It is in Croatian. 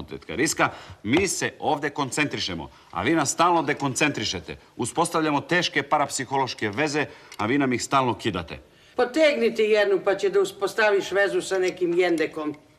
odvjetka riska, mi se ovdje koncentrišemo, a vi nas stalno dekoncentrišete. Uspostavljamo teške parapsihološke veze, a vi nam ih stalno kidate. Potegni ti jednu pa će da uspostaviš vezu sa nekim jendekom.